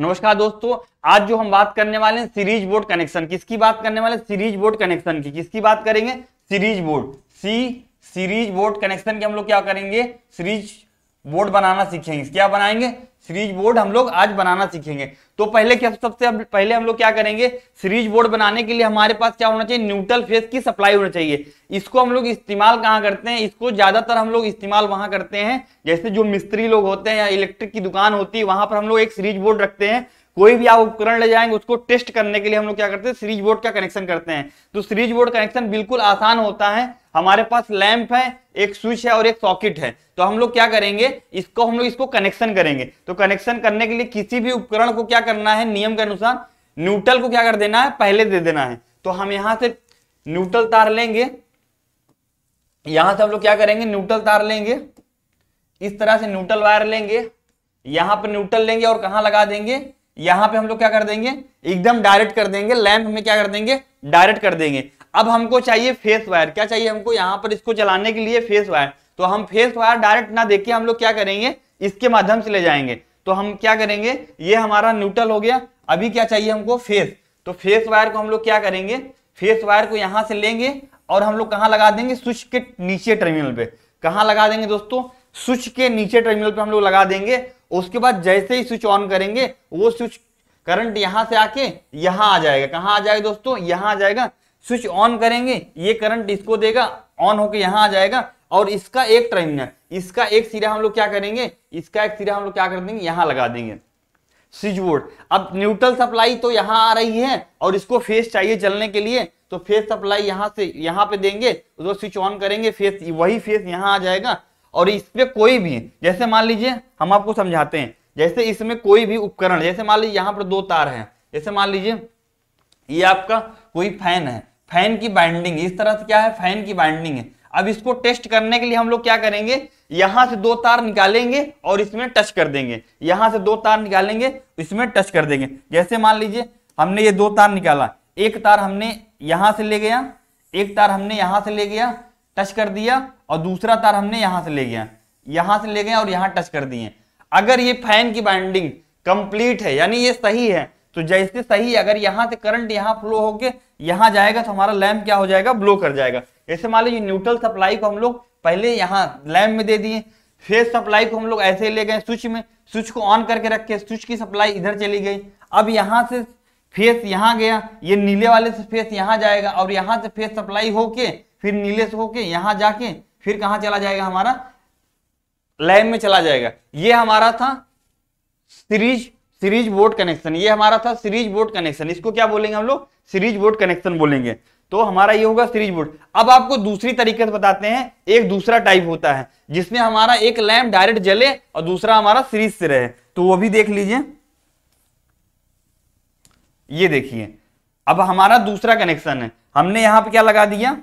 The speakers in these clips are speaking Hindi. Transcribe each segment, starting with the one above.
नमस्कार दोस्तों आज जो हम बात करने वाले हैं सीरीज बोर्ड कनेक्शन किसकी बात करने वाले हैं सीरीज बोर्ड कनेक्शन की किसकी बात करेंगे series board C series board connection के हम लोग क्या करेंगे सीरीज बोर्ड बनाना सीखेंगे क्या बनाएंगे सीरीज बोर्ड हम लोग आज बनाना सीखेंगे तो पहले क्या सबसे पहले हम लोग क्या करेंगे सीरीज बोर्ड बनाने के लिए हमारे पास क्या होना चाहिए न्यूट्रल फेस की सप्लाई होना चाहिए इसको हम लोग इस्तेमाल कहाँ करते हैं इसको ज्यादातर हम लोग इस्तेमाल वहां करते हैं जैसे जो मिस्त्री लोग होते हैं या इलेक्ट्रिक की दुकान होती है वहां पर हम लोग एक सीरीज बोर्ड रखते हैं कोई भी आप उपकरण ले जाएंगे उसको टेस्ट करने के लिए हम लोग क्या करते हैं सीरीज बोर्ड का कनेक्शन करते हैं तो सीरीज बोर्ड कनेक्शन बिल्कुल आसान होता है हमारे पास लैंप है एक स्विच है और एक सॉकेट है तो हम लोग क्या करेंगे इसको हम लोग इसको कनेक्शन करेंगे तो कनेक्शन करने के लिए किसी भी उपकरण को क्या करना है नियम के अनुसार न्यूट्रल को क्या कर देना है पहले दे देना है तो हम यहां से न्यूट्रल तार लेंगे यहां से हम लोग क्या करेंगे न्यूट्रल तार लेंगे इस तरह से न्यूट्रल वायर लेंगे यहां पर न्यूट्रल लेंगे और कहा लगा देंगे यहां पे हम लोग क्या कर देंगे एकदम डायरेक्ट कर देंगे लैंप में क्या कर देंगे डायरेक्ट कर देंगे अब हमको चाहिए फेस वायर क्या चाहिए हमको यहां पर इसको चलाने के लिए फेस वायर तो हम फेस वायर डायरेक्ट ना देके हम लोग क्या करेंगे इसके माध्यम से ले जाएंगे तो हम क्या करेंगे ये हमारा न्यूट्रल हो गया अभी क्या चाहिए हमको फेस तो फेस वायर को हम लोग क्या करेंगे फेस वायर को यहां से लेंगे और हम लोग कहाँ लगा देंगे स्विच के नीचे टर्मिनल पे कहाँ लगा देंगे दोस्तों स्विच के नीचे टर्मिनल पे हम लोग लगा देंगे उसके बाद जैसे ही स्विच ऑन करेंगे वो स्विच करंट यहां से आके यहां आ जाएगा कहां आ जाएगा दोस्तों यहां आ जाएगा स्विच ऑन करेंगे ये करंट इसको देगा ऑन होके यहां आ जाएगा और इसका एक टर्मिनल इसका एक सिरा हम लोग क्या करेंगे इसका एक सिरा हम लोग क्या कर देंगे यहां लगा देंगे स्विच बोर्ड अब न्यूट्रल सप्लाई तो यहां आ रही है और इसको फेस चाहिए चलने के लिए तो फेस सप्लाई यहां से यहां पे देंगे तो स्विच ऑन करेंगे फेस वही फेस यहां आ जाएगा और इसमें कोई भी जैसे मान लीजिए हम आपको समझाते हैं जैसे इसमें कोई भी उपकरण जैसे मान लीजिए यहाँ पर दो तार हैं जैसे मान लीजिए ये आपका कोई फैन है फैन की बाइंडिंग इस तरह से क्या है फैन की बाइंडिंग है अब इसको टेस्ट करने के लिए हम लोग क्या करेंगे यहां से दो तार निकालेंगे और इसमें टच कर देंगे यहां से दो तार निकालेंगे इसमें टच कर देंगे जैसे मान लीजिए हमने ये दो तार निकाला एक तार हमने यहां से ले गया एक तार हमने यहां से ले गया टच कर दिया और दूसरा तार हमने यहां से ले गया यहां से ले गए और यहां टच कर दिए अगर ये फैन की बाइंडिंग कंप्लीट है यानी ये सही है तो जैसे सही अगर यहां से करंट यहां फ्लो होके यहां जाएगा तो हमारा लैम्प क्या हो जाएगा ब्लो कर जाएगा ऐसे मान लीजिए न्यूट्रल सप्लाई को हम लोग पहले यहाँ लैम्प में दे दिए फेस सप्लाई को हम लोग ऐसे ले गए स्विच में स्विच को ऑन करके रखे स्विच की सप्लाई इधर चली गई अब यहाँ से फेस यहाँ गया ये नीले वाले से फेस यहाँ जाएगा और यहाँ से फेस सप्लाई होके फिर नीले से होके यहां जाके फिर कहा चला जाएगा हमारा लैब में चला जाएगा ये हमारा था सीरीज सीरीज बोर्ड कनेक्शन ये हमारा था सीरीज बोर्ड कनेक्शन इसको क्या बोलेंगे हम लोग सीरीज बोर्ड कनेक्शन बोलेंगे तो हमारा ये होगा सीरीज बोर्ड अब आपको दूसरी तरीके से बताते हैं एक दूसरा टाइप होता है जिसमें हमारा एक लैम्प डायरेक्ट जले और दूसरा हमारा सीरीज से रहे तो वो भी देख लीजिए ये देखिए अब हमारा दूसरा कनेक्शन है हमने यहां पे क्या लगा दिया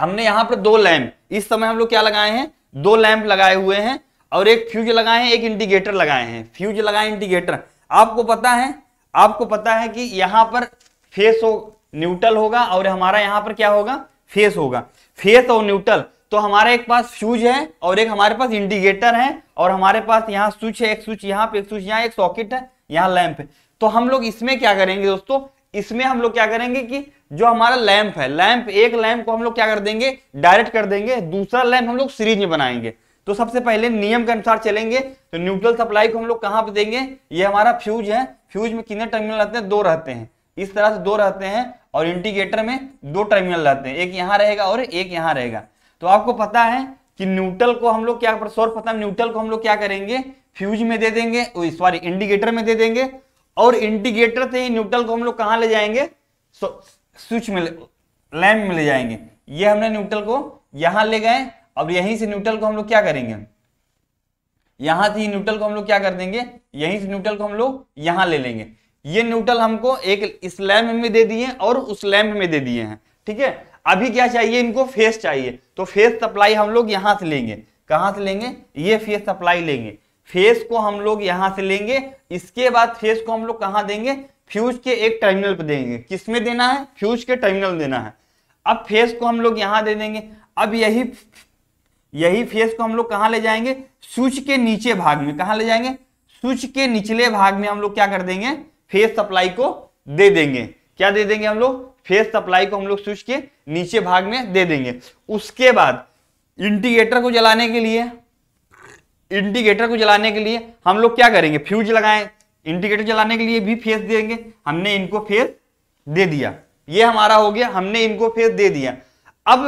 हमने यहाँ पर दो लैम्प इस समय हम लोग क्या लगाए हैं दो लैम्प लगाए हुए हैं और एक फ्यूज लगाए हैं एक इंडिकेटर लगाए हैं फ्यूज लगाए इंडिकेटर आपको पता है आपको पता है कि यहां पर फेस हो न्यूट्रल होगा और हमारा यहाँ पर क्या होगा फेस होगा फेस और न्यूट्रल तो हमारे एक पास फ्यूज है और एक हमारे पास इंडिकेटर है और हमारे पास यहाँ स्विच है एक स्विच यहाँ पे एक स्विच यहाँ एक सॉकेट है यहाँ लैंप है तो हम लोग इसमें क्या करेंगे दोस्तों इसमें हम लोग क्या करेंगे कि जो हमारा लैंप है लैंप एक लैंप को हम लोग क्या कर देंगे डायरेक्ट कर देंगे दूसरा लैंप हम लोग सीरीज में बनाएंगे तो सबसे पहले नियम के अनुसार चलेंगे तो न्यूट्रल सप्लाई को हम लोग कहां पर देंगे ये हमारा फ्यूज है फ्यूज में कितने टर्मिनल रहते हैं दो रहते हैं इस तरह से दो रहते हैं और इंटीग्रेटर में दो टर्मिनल रहते हैं एक यहां रहेगा और एक यहां रहेगा तो आपको पता है कि न्यूट्रल को हम लोग क्या सौर पता न्यूट्रल को हम लोग क्या करेंगे फ्यूज में दे देंगे सॉरी इंडिकेटर में दे देंगे और इंडिकेटर से ही न्यूट्रल को हम लोग कहां ले जाएंगे स्विच मिल लैम्प मिल जाएंगे ये हमने न्यूट्रल को यहां ले गए अब यहीं से न्यूट्रल को हम लोग क्या करेंगे यहां से न्यूट्रल को हम लोग क्या कर देंगे यहीं से न्यूट्रल को हम लोग यहां ले लेंगे ये न्यूट्रल हमको एक इस लैम्प में दे दिए और उस लैम्प में दे दिए हैं ठीक है अभी क्या चाहिए इनको फेस चाहिए तो फेस सप्लाई हम लोग यहां से लेंगे कहां से लेंगे ये फेस सप्लाई लेंगे फेस को हम लोग यहां से लेंगे इसके बाद फेस को हम लोग कहां देंगे फ्यूज के एक टर्मिनल पर देंगे किसमें देना है फ्यूज के टर्मिनल देना है अब फेस को हम लोग यहां दे देंगे अब यही यही फेस को हम लोग कहां ले जाएंगे स्विच के नीचे भाग में कहा ले जाएंगे स्विच के निचले भाग में हम लोग क्या कर देंगे फेस सप्लाई को दे देंगे क्या दे देंगे हम लोग फेस सप्लाई को हम लोग स्विच के नीचे भाग में दे देंगे उसके बाद इंडिकेटर को जलाने के लिए इंडिकेटर को जलाने के लिए हम लोग क्या करेंगे फ्यूज लगाए इंडिकेटर चलाने के लिए भी फेस देंगे हमने इनको फेस दे दिया ये हमारा हो गया हमने इनको फेस दे दिया अब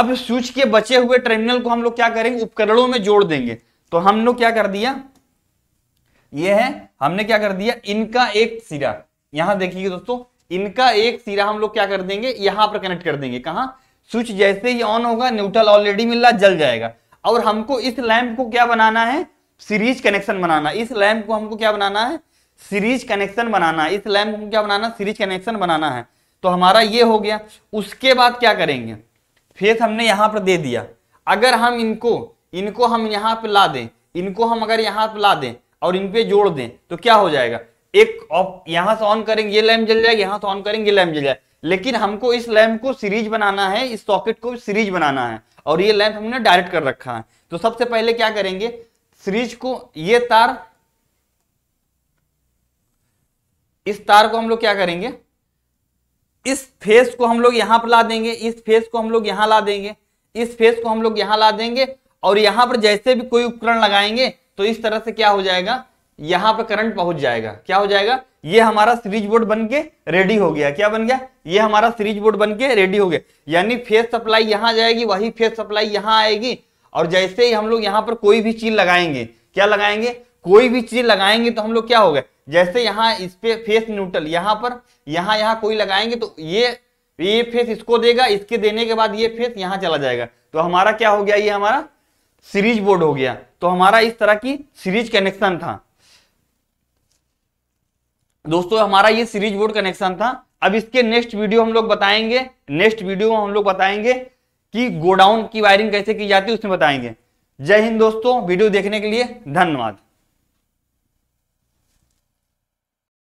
अब स्विच के बचे हुए टर्मिनल को हम लोग क्या करेंगे उपकरणों में जोड़ देंगे तो हम लोग क्या कर दिया ये है हमने क्या कर दिया इनका एक सिरा यहां देखिए दोस्तों इनका एक सिरा हम लोग क्या कर देंगे यहां पर कनेक्ट कर देंगे कहा स्विच जैसे ही ऑन होगा न्यूट्रल ऑलरेडी मिल रहा जल जाएगा और हमको इस लैंप को क्या बनाना है सीरीज कनेक्शन बनाना इस लैम्प को हमको क्या बनाना है सीरीज कनेक्शन बनाना इस लैम्प को क्या बनाना सीरीज कनेक्शन बनाना है तो हमारा ये हो गया उसके बाद क्या करेंगे फेस हमने यहाँ पर दे दिया अगर हम इनको इनको हम यहाँ पर ला दें इनको हम अगर यहाँ पर ला दें और इन पे जोड़ दें तो क्या हो जाएगा एक यहाँ से ऑन करेंगे ये लैम्प जल जाएगा यहाँ से ऑन करेंगे लैम्प जल जाएगा लेकिन हमको इस लैम्प को सीरीज बनाना है इस सॉकेट को सीरीज बनाना है और ये लैम्प हमने डायरेक्ट कर रखा है तो सबसे पहले क्या करेंगे सीरीज को ये तार इस तार को हम लोग क्या करेंगे इस फेस को हम लोग यहां पर ला देंगे इस फेस को हम लोग यहां ला देंगे इस फेस को हम लोग यहां ला देंगे और यहां पर जैसे भी कोई उपकरण लगाएंगे तो इस तरह से क्या हो जाएगा यहां पर करंट पहुंच जाएगा क्या हो जाएगा ये हमारा सीरीज बोर्ड बन के रेडी हो गया क्या बन गया ये हमारा सीरीज बोर्ड बन के रेडी हो गया यानी फेस सप्लाई यहां जाएगी वही फेस सप्लाई यहां आएगी और जैसे ही हम लोग यहाँ पर कोई भी चीज लगाएंगे क्या लगाएंगे कोई भी चीज लगाएंगे तो हम लोग क्या होगा जैसे यहाँ इस पे फेस न्यूट्रल यहाँ पर यहाँ यहाँ कोई लगाएंगे तो ये ये फेस इसको देगा इसके देने के बाद ये फेस यहाँ चला जाएगा तो हमारा क्या हो गया ये हमारा सीरीज बोर्ड हो गया तो हमारा इस तरह की सीरीज कनेक्शन था दोस्तों हमारा ये सीरीज बोर्ड कनेक्शन था अब इसके नेक्स्ट वीडियो हम लोग बताएंगे नेक्स्ट वीडियो हम लोग बताएंगे कि गोडाउन की वायरिंग कैसे की जाती है उसमें बताएंगे जय हिंद दोस्तों वीडियो देखने के लिए धन्यवाद